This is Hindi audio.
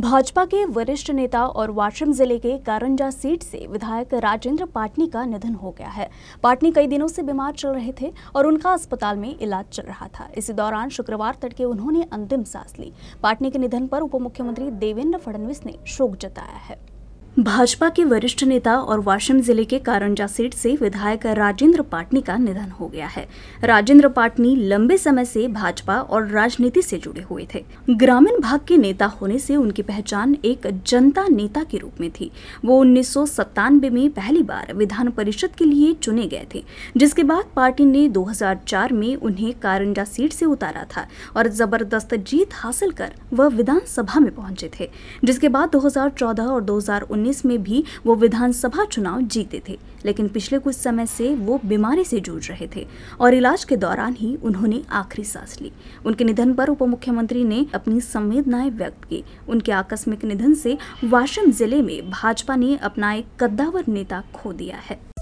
भाजपा के वरिष्ठ नेता और वाशिम जिले के कारंजा सीट से विधायक राजेंद्र पाटनी का निधन हो गया है पाटनी कई दिनों से बीमार चल रहे थे और उनका अस्पताल में इलाज चल रहा था इसी दौरान शुक्रवार तड़के उन्होंने अंतिम सांस ली पाटनी के निधन पर उप मुख्यमंत्री देवेंद्र फडणवीस ने शोक जताया है भाजपा के वरिष्ठ नेता और वाशिम जिले के कारंजा सीट से विधायक राजेंद्र पाटनी का निधन हो गया है राजेंद्र पाटनी लंबे समय से भाजपा और राजनीति से जुड़े हुए थे ग्रामीण भाग के नेता होने से उनकी पहचान एक जनता नेता के रूप में थी वो उन्नीस में पहली बार विधान परिषद के लिए चुने गए थे जिसके बाद पार्टी ने दो में उन्हें कारंजा सीट से उतारा था और जबरदस्त जीत हासिल कर वह विधानसभा में पहुंचे थे जिसके बाद दो और दो 2019 में भी वो विधानसभा चुनाव जीते थे लेकिन पिछले कुछ समय से वो बीमारी से जूझ रहे थे और इलाज के दौरान ही उन्होंने आखिरी सांस ली उनके निधन पर उप मुख्यमंत्री ने अपनी संवेदनाएं व्यक्त की उनके आकस्मिक निधन से वाशिम जिले में भाजपा ने अपना एक कद्दावर नेता खो दिया है